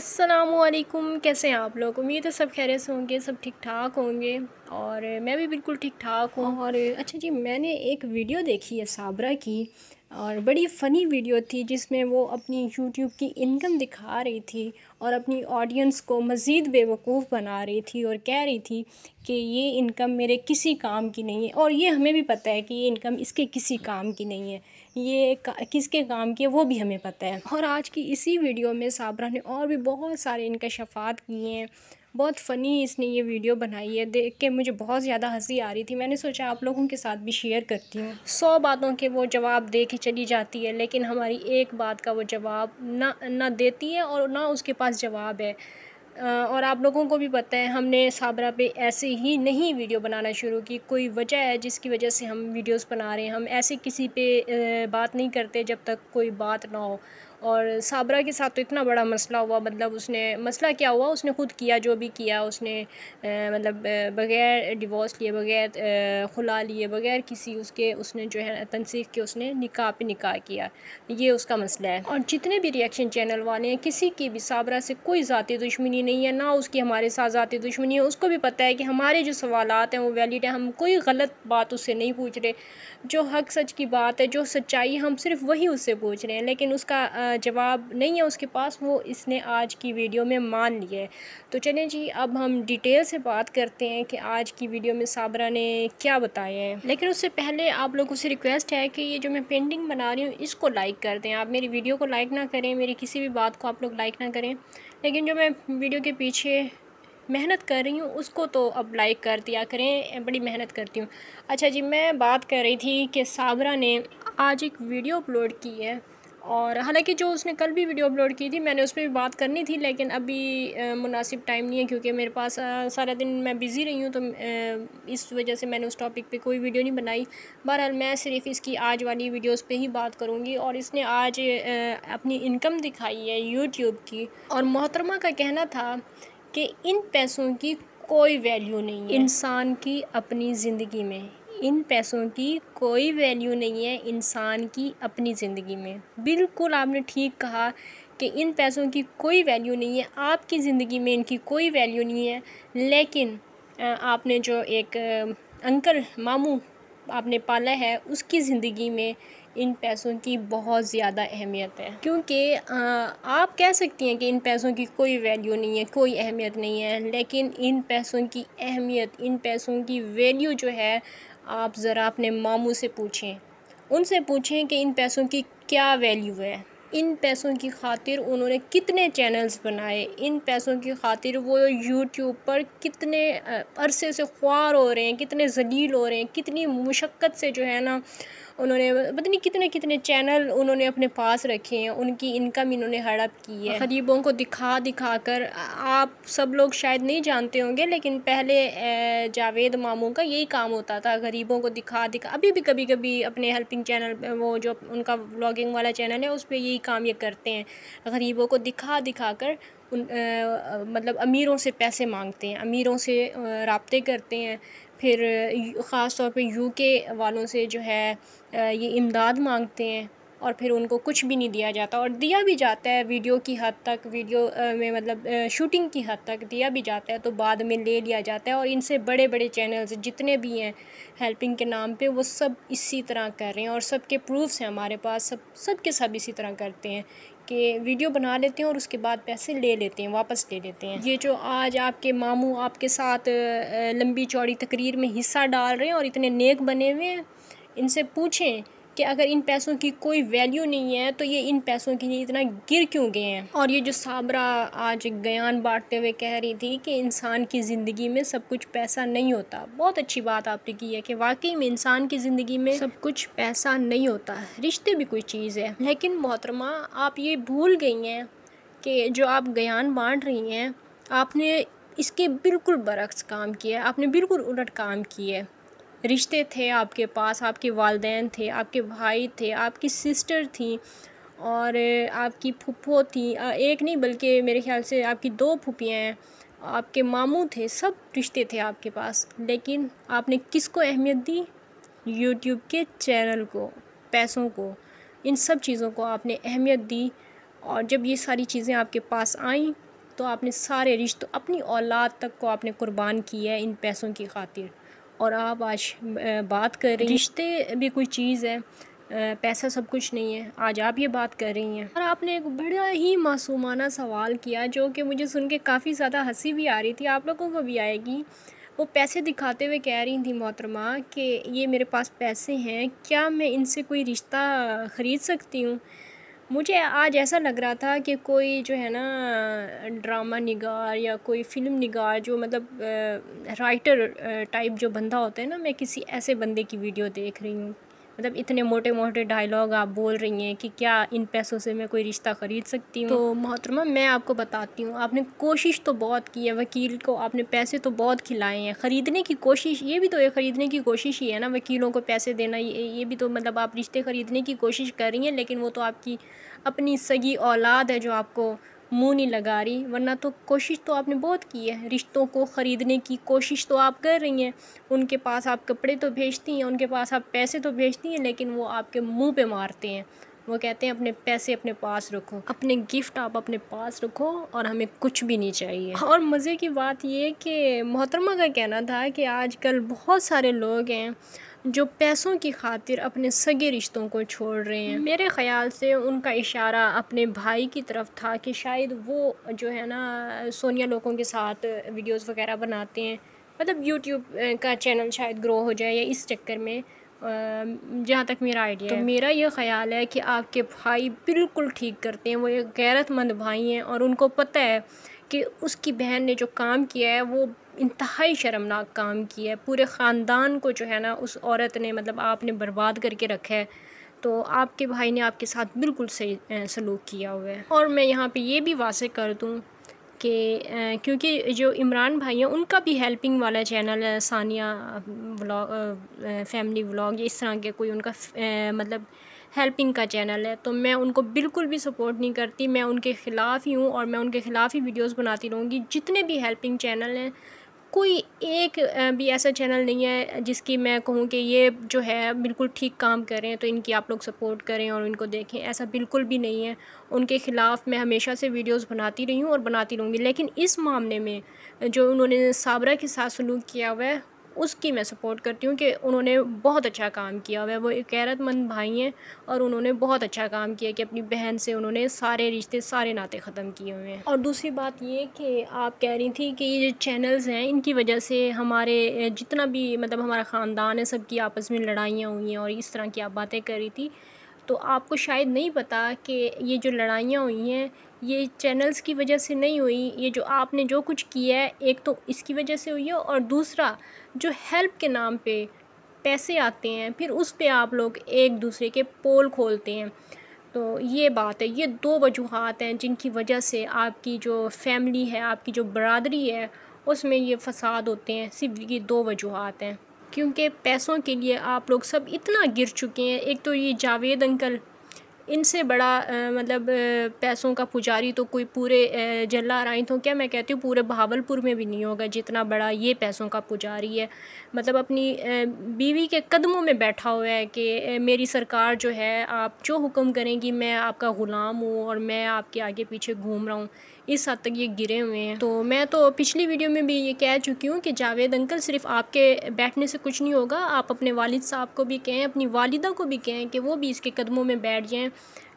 असलकुम कैसे हैं आप लोग उम्मीद है सब खैरियत से होंगे सब ठीक ठाक होंगे और मैं भी बिल्कुल ठीक ठाक हूँ और अच्छा जी मैंने एक वीडियो देखी है साबरा की और बड़ी फ़नी वीडियो थी जिसमें वो अपनी यूट्यूब की इनकम दिखा रही थी और अपनी ऑडियंस को मज़ीद बेवकूफ़ बना रही थी और कह रही थी कि ये इनकम मेरे किसी काम की नहीं है और ये हमें भी पता है कि ये इनकम इसके किसी काम की नहीं है ये किसके काम की है वो भी हमें पता है और आज की इसी वीडियो में साबरा ने और भी बहुत सारे इनकशफात किए हैं बहुत फ़नी इसने ये वीडियो बनाई है देख के मुझे बहुत ज़्यादा हंसी आ रही थी मैंने सोचा आप लोगों के साथ भी शेयर करती हूँ सौ बातों के वो जवाब दे के चली जाती है लेकिन हमारी एक बात का वो जवाब ना ना देती है और ना उसके पास जवाब है और आप लोगों को भी पता है हमने साबरा पे ऐसे ही नहीं वीडियो बनाना शुरू की कोई वजह है जिसकी वजह से हम वीडियोस बना रहे हैं हम ऐसे किसी पे बात नहीं करते जब तक कोई बात ना हो और साबरा के साथ तो इतना बड़ा मसला हुआ मतलब उसने मसला क्या हुआ उसने ख़ुद किया जो भी किया उसने मतलब बग़ैर डिवोर्स लिए बग़ैर खुला लिए बग़ैर किसी उसके उसने जो है तनसीख के उसने निकाह पे निकाह किया ये उसका मसला है और जितने भी रिएक्शन चैनल वाले हैं किसी की भी साबरा से कोई ज़ाती दुश्मनी नहीं है ना उसकी हमारे साथ ज़ाती दुश्मनी है उसको भी पता है कि हमारे जो सवाल हैं वो वैलिड हैं हम कोई गलत बात उससे नहीं पूछ रहे जो हक सच की बात है जो सच्चाई हम सिर्फ वही उससे पूछ रहे हैं लेकिन उसका जवाब नहीं है उसके पास वो इसने आज की वीडियो में मान लिया है तो चलें जी अब हम डिटेल से बात करते हैं कि आज की वीडियो में साबरा ने क्या बताया है लेकिन उससे पहले आप लोगों से रिक्वेस्ट है कि ये जो मैं पेंटिंग बना रही हूँ इसको लाइक कर दें आप मेरी वीडियो को लाइक ना करें मेरी किसी भी बात को आप लोग लाइक ना करें लेकिन जो मैं वीडियो के पीछे मेहनत कर रही हूँ उसको तो अब लाइक कर दिया करें बड़ी मेहनत करती हूँ अच्छा जी मैं बात कर रही थी कि साबरा ने आज एक वीडियो अपलोड की है और हालांकि जो उसने कल भी वीडियो अपलोड की थी मैंने उस पर भी बात करनी थी लेकिन अभी मुनासिब टाइम नहीं है क्योंकि मेरे पास सारा दिन मैं बिज़ी रही हूँ तो इस वजह से मैंने उस टॉपिक पे कोई वीडियो नहीं बनाई बहरहाल मैं सिर्फ इसकी आज वाली वीडियोस पे ही बात करूँगी और इसने आज अपनी इनकम दिखाई है यूट्यूब की और मोहतरमा का कहना था कि इन पैसों की कोई वैल्यू नहीं है इंसान की अपनी ज़िंदगी में इन पैसों की कोई वैल्यू नहीं है इंसान की अपनी ज़िंदगी में बिल्कुल आपने ठीक कहा कि इन पैसों की कोई वैल्यू नहीं है आपकी ज़िंदगी में इनकी कोई वैल्यू नहीं है लेकिन आपने जो एक अंकल मामू आपने पाला है उसकी ज़िंदगी में इन पैसों की बहुत ज़्यादा अहमियत है क्योंकि आप कह सकती हैं कि इन पैसों की कोई वैल्यू नहीं है कोई अहमियत नहीं है लेकिन इन पैसों की अहमियत इन पैसों की वैल्यू जो है आप ज़रा अपने मामू से पूछें उनसे पूछें कि इन पैसों की क्या वैल्यू है इन पैसों की खातिर उन्होंने कितने चैनल्स बनाए इन पैसों की खातिर वो यूट्यूब पर कितने अरसे से ख्वार हो रहे हैं कितने जलील हो रहे हैं कितनी मुशक्क़त से जो है ना उन्होंने पता नहीं कितने कितने चैनल उन्होंने अपने पास रखे हैं उनकी इनकम इन्होंने हड़प की है गरीबों को दिखा दिखा कर आप सब लोग शायद नहीं जानते होंगे लेकिन पहले जावेद मामू का यही काम होता था गरीबों को दिखा दिखा अभी भी कभी कभी अपने हेल्पिंग चैनल वो जो उनका ब्लॉगिंग वाला चैनल है उस पर यही काम ये करते हैं गरीबों को दिखा दिखा कर उन आ, मतलब अमीरों से पैसे मांगते हैं अमीरों से रबते करते हैं फिर ख़ास तौर पे यूके वालों से जो है ये इमदाद मांगते हैं और फिर उनको कुछ भी नहीं दिया जाता और दिया भी जाता है वीडियो की हद तक वीडियो में मतलब शूटिंग की हद तक दिया भी जाता है तो बाद में ले लिया जाता है और इनसे बड़े बड़े चैनल्स जितने भी हैं हेल्पिंग के नाम पे वो सब इसी तरह कर रहे हैं और सबके प्रूफ्स हैं हमारे पास सब सब के सब इसी तरह करते हैं के वीडियो बना लेते हैं और उसके बाद पैसे ले लेते हैं वापस ले लेते हैं ये जो आज आपके मामू आपके साथ लंबी चौड़ी तकरीर में हिस्सा डाल रहे हैं और इतने नेक बने हुए हैं इनसे पूछें कि अगर इन पैसों की कोई वैल्यू नहीं है तो ये इन पैसों के लिए इतना गिर क्यों गए हैं और ये जो साबरा आज बयान बांटते हुए कह रही थी कि इंसान की ज़िंदगी में सब कुछ पैसा नहीं होता बहुत अच्छी बात आपने की है कि वाकई में इंसान की ज़िंदगी में सब कुछ पैसा नहीं होता रिश्ते भी कोई चीज़ है लेकिन मोहतरमा आप ये भूल गई हैं कि जो आप बयान बांट रही हैं आपने इसके बिल्कुल बरक्स काम किया है आपने बिल्कुल उलट काम किया है रिश्ते थे आपके पास आपके वालदेन थे आपके भाई थे आपकी सिस्टर थी और आपकी फुप्पो थी एक नहीं बल्कि मेरे ख्याल से आपकी दो फुपियाँ हैं आपके मामू थे सब रिश्ते थे आपके पास लेकिन आपने किसको अहमियत दी यूट्यूब के चैनल को पैसों को इन सब चीज़ों को आपने अहमियत दी और जब ये सारी चीज़ें आपके पास आईं तो आपने सारे रिश्तों अपनी औलाद तक को आपने कुर्बान किया है इन पैसों की खातिर और आप आज बात कर रही रिश्ते भी कोई चीज़ है पैसा सब कुछ नहीं है आज आप ये बात कर रही हैं और आपने एक बड़ा ही मासूमाना सवाल किया जो कि मुझे सुन के काफ़ी ज़्यादा हंसी भी आ रही थी आप लोगों को भी आएगी वो पैसे दिखाते हुए कह रही थी मोहतरमा कि ये मेरे पास पैसे हैं क्या मैं इनसे कोई रिश्ता ख़रीद सकती हूँ मुझे आज ऐसा लग रहा था कि कोई जो है ना ड्रामा निगार या कोई फिल्म निगार जो मतलब राइटर टाइप जो बंदा होता है ना मैं किसी ऐसे बंदे की वीडियो देख रही हूँ मतलब इतने मोटे मोटे डायलॉग आप बोल रही हैं कि क्या इन पैसों से मैं कोई रिश्ता ख़रीद सकती हूँ तो मोहतरमा मैं आपको बताती हूँ आपने कोशिश तो बहुत की है वकील को आपने पैसे तो बहुत खिलाए हैं ख़रीदने की कोशिश ये भी तो ये ख़रीदने की कोशिश ही है ना वकीलों को पैसे देना ये ये भी तो मतलब आप रिश्ते ख़रीदने की कोशिश कर रही हैं लेकिन वो तो आपकी अपनी सगी औलाद है जो आपको मुंह नहीं लगा रही वरना तो कोशिश तो आपने बहुत की है रिश्तों को ख़रीदने की कोशिश तो आप कर रही हैं उनके पास आप कपड़े तो भेजती हैं उनके पास आप पैसे तो भेजती हैं लेकिन वो आपके मुंह पे मारते हैं वो कहते हैं अपने पैसे अपने पास रखो अपने गिफ्ट आप अपने पास रखो और हमें कुछ भी नहीं चाहिए और मज़े की बात ये कि मोहतरमा का कहना था कि आजकल बहुत सारे लोग हैं जो पैसों की खातिर अपने सगे रिश्तों को छोड़ रहे हैं मेरे ख़्याल से उनका इशारा अपने भाई की तरफ था कि शायद वो जो है ना सोनिया लोगों के साथ वीडियोस वगैरह बनाते हैं मतलब यूट्यूब का चैनल शायद ग्रो हो जाए या इस चक्कर में जहाँ तक मेरा आइडिया तो मेरा यह ख्याल है कि आपके भाई बिल्कुल ठीक करते हैं वो एक गैरतमंद भाई हैं और उनको पता है कि उसकी बहन ने जो काम किया है वो इंतहाई शर्मनाक काम किया है पूरे ख़ानदान को जो है ना उस औरत ने मतलब आपने बर्बाद करके रखा है तो आपके भाई ने आपके साथ बिल्कुल सही सलूक किया हुआ है और मैं यहाँ पे ये भी वासे कर दूँ कि क्योंकि जो इमरान भाई हैं उनका भी हेल्पिंग वाला चैनल है सानिया व्लॉग फैमिली व्लॉग इस तरह के कोई उनका मतलब हेल्पिंग का चैनल है तो मैं उनको बिल्कुल भी सपोर्ट नहीं करती मैं उनके ख़िलाफ़ ही हूँ और मैं उनके ख़िलाफ़ ही वीडियोस बनाती रहूँगी जितने भी हेल्पिंग चैनल हैं कोई एक भी ऐसा चैनल नहीं है जिसकी मैं कहूँ कि ये जो है बिल्कुल ठीक काम करें तो इनकी आप लोग सपोर्ट करें और इनको देखें ऐसा बिल्कुल भी नहीं है उनके ख़िलाफ़ मैं हमेशा से वीडियोस बनाती रही हूँ और बनाती रहूँगी लेकिन इस मामले में जो उन्होंने साबरा के साथ सलूक किया हुआ है उसकी मैं सपोर्ट करती हूँ कि उन्होंने बहुत अच्छा काम किया हुआ है वो एक गैरतमंद भाई हैं और उन्होंने बहुत अच्छा काम किया कि अपनी बहन से उन्होंने सारे रिश्ते सारे नाते ख़त्म किए हुए हैं और दूसरी बात ये कि आप कह रही थी कि ये जो चैनल्स हैं इनकी वजह से हमारे जितना भी मतलब हमारा ख़ानदान है सबकी आपस में लड़ाइयाँ हुई हैं और इस तरह की आप बातें कर रही थी तो आपको शायद नहीं पता कि ये जो लड़ाइयाँ हुई हैं ये चैनल्स की वजह से नहीं हुई ये जो आपने जो कुछ किया है एक तो इसकी वजह से हुई है और दूसरा जो हेल्प के नाम पे पैसे आते हैं फिर उस पे आप लोग एक दूसरे के पोल खोलते हैं तो ये बात है ये दो वजूहत हैं जिनकी वजह से आपकी जो फैमिली है आपकी जो बरदरी है उसमें ये फसाद होते हैं सिर्फ ये दो वजूहत हैं क्योंकि पैसों के लिए आप लोग सब इतना गिर चुके हैं एक तो ये जावेद अंकल इनसे बड़ा मतलब पैसों का पुजारी तो कोई पूरे जल्ला राइन तो क्या मैं कहती हूँ पूरे भावलपुर में भी नहीं होगा जितना बड़ा ये पैसों का पुजारी है मतलब अपनी बीवी के कदमों में बैठा हुआ है कि मेरी सरकार जो है आप जो हुक्म करेंगी मैं आपका ग़ुलाम हूँ और मैं आपके आगे पीछे घूम रहा हूँ इस हद तक ये गिरे हुए हैं तो मैं तो पिछली वीडियो में भी ये कह चुकी हूँ कि जावेद अंकल सिर्फ आपके बैठने से कुछ नहीं होगा आप अपने वालिद साहब को भी कहें अपनी वालिदा को भी कहें कि वो भी इसके कदमों में बैठ जाएँ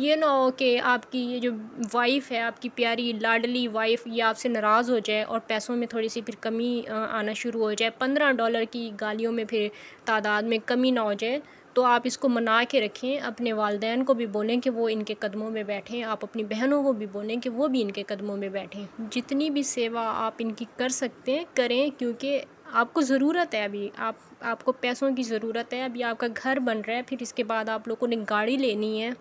ये ना हो कि आपकी ये जो वाइफ़ है आपकी प्यारी लाडली वाइफ़ ये आपसे नाराज़ हो जाए और पैसों में थोड़ी सी फिर कमी आना शुरू हो जाए पंद्रह डॉलर की गालियों में फिर तादाद में कमी ना हो जाए तो आप इसको मना के रखें अपने वालदेन को भी बोलें कि वो इनके कदमों में बैठें आप अपनी बहनों को भी बोलें कि वो भी इनके कदमों में बैठें जितनी भी सेवा आप इनकी कर सकते हैं करें क्योंकि आपको ज़रूरत है अभी आप आपको पैसों की ज़रूरत है अभी आपका घर बन रहा है फिर इसके बाद आप लोगों ने गाड़ी लेनी है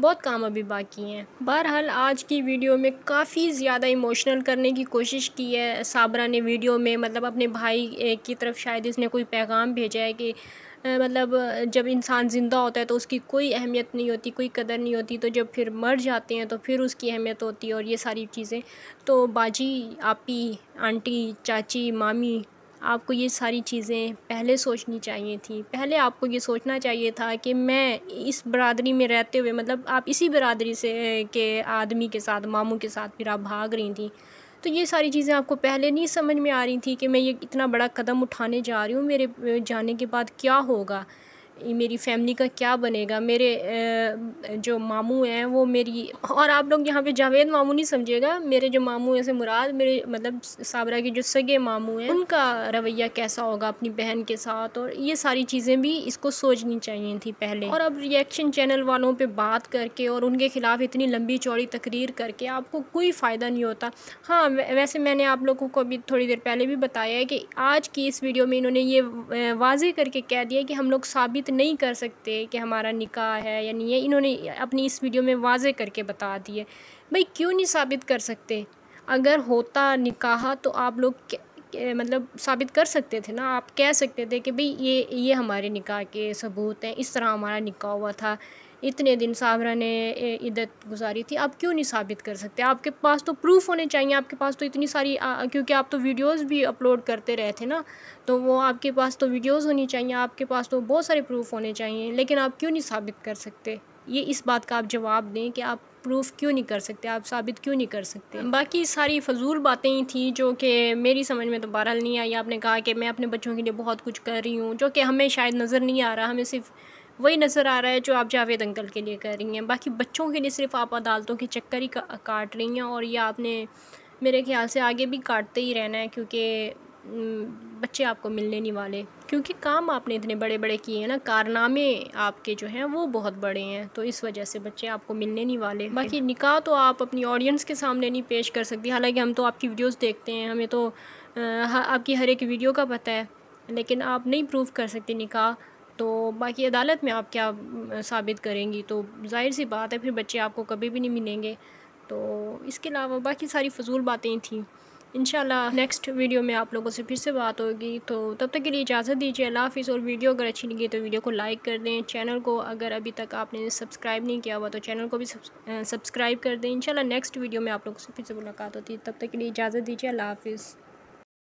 बहुत काम अभी बाकी हैं बहरहाल आज की वीडियो में काफ़ी ज़्यादा इमोशनल करने की कोशिश की है साबरा ने वीडियो में मतलब अपने भाई की तरफ शायद इसने कोई पैगाम भेजा है कि मतलब जब इंसान ज़िंदा होता है तो उसकी कोई अहमियत नहीं होती कोई कदर नहीं होती तो जब फिर मर जाते हैं तो फिर उसकी अहमियत होती है और ये सारी चीज़ें तो बाजी आपी आंटी चाची मामी आपको ये सारी चीज़ें पहले सोचनी चाहिए थी पहले आपको ये सोचना चाहिए था कि मैं इस बरदरी में रहते हुए मतलब आप इसी बरदरी से के आदमी के साथ मामू के साथ फिर आप भाग रही थी तो ये सारी चीज़ें आपको पहले नहीं समझ में आ रही थी कि मैं ये इतना बड़ा कदम उठाने जा रही हूँ मेरे जाने के बाद क्या होगा मेरी फैमिली का क्या बनेगा मेरे जो मामू हैं वो मेरी और आप लोग यहाँ पे जावेद मामू नहीं समझेगा मेरे जो मामू हैं से मुराद मेरे मतलब साबरा के जो सगे मामू हैं उनका रवैया कैसा होगा अपनी बहन के साथ और ये सारी चीज़ें भी इसको सोचनी चाहिए थी पहले और अब रिएक्शन चैनल वालों पर बात करके और उनके ख़िलाफ़ इतनी लंबी चौड़ी तकरीर करके आपको कोई फ़ायदा नहीं होता हाँ वैसे मैंने आप लोगों को अभी थोड़ी देर पहले भी बताया है कि आज की इस वीडियो में इन्होंने ये वाजे करके कह दिया कि हम लोग साबित नहीं कर सकते कि हमारा निकाह है या नहीं है इन्होंने अपनी इस वीडियो में वाजे करके बता दिए भाई क्यों नहीं साबित कर सकते अगर होता निकाह तो आप लोग मतलब साबित कर सकते थे ना आप कह सकते थे कि भाई ये ये हमारे निकाह के सबूत हैं इस तरह हमारा निकाह हुआ था इतने दिन साबरा ने इद्दत गुजारी थी आप क्यों नहीं साबित कर सकते आपके पास तो प्रूफ होने चाहिए आपके पास तो इतनी सारी आ, क्योंकि आप तो वीडियोस भी अपलोड करते रहे थे ना तो वो आपके पास तो वीडियोस होनी चाहिए आपके पास तो बहुत सारे प्रूफ होने चाहिए लेकिन आप क्यों नहीं साबित कर सकते ये इस बात का आप जवाब दें कि आप प्रूफ क्यों नहीं कर सकते आप साबित क्यों नहीं कर सकते बाकी सारी फजूल बातें ही थी जो कि मेरी समझ में तो बहरहाल नहीं आई आपने कहा कि मैं अपने बच्चों के लिए बहुत कुछ कर रही हूँ जो कि हमें शायद नज़र नहीं आ रहा हमें सिर्फ वही नज़र आ रहा है जो आप जावेद अंकल के लिए कर रही हैं बाकी बच्चों के लिए सिर्फ आप अदालतों के चक्कर ही का, काट रही हैं और ये आपने मेरे ख्याल से आगे भी काटते ही रहना है क्योंकि बच्चे आपको मिलने नहीं वाले क्योंकि काम आपने इतने बड़े बड़े किए हैं ना कारनामे आपके जो हैं वो बहुत बड़े हैं तो इस वजह से बच्चे आपको मिलने नहीं वाले बाकी निकाह तो आप अपनी ऑडियंस के सामने नहीं पेश कर सकती हालांकि हम तो आपकी वीडियोस देखते हैं हमें तो आ, आपकी हर एक वीडियो का पता है लेकिन आप नहीं प्रूव कर सकते निकाह तो बाकी अदालत में आप क्या साबित करेंगी तो जाहिर सी बात है फिर बच्चे आपको कभी भी नहीं मिलेंगे तो इसके अलावा बाकी सारी फजूल बातें थी इन नेक्स्ट वीडियो में आप लोगों से फिर से बात होगी तो तब तक के लिए इजाज़त दीजिए अल्लाह हाफिज़ और वीडियो अगर अच्छी लगी तो वीडियो को लाइक कर दें चैनल को अगर अभी तक आपने सब्सक्राइब नहीं किया हुआ तो चैनल को भी सब्सक्राइब कर दें इन नेक्स्ट वीडियो में आप लोगों से फिर से मुलाकात होती है तब तक के लिए इजाज़त दीजिए अल्लाह हाफिज़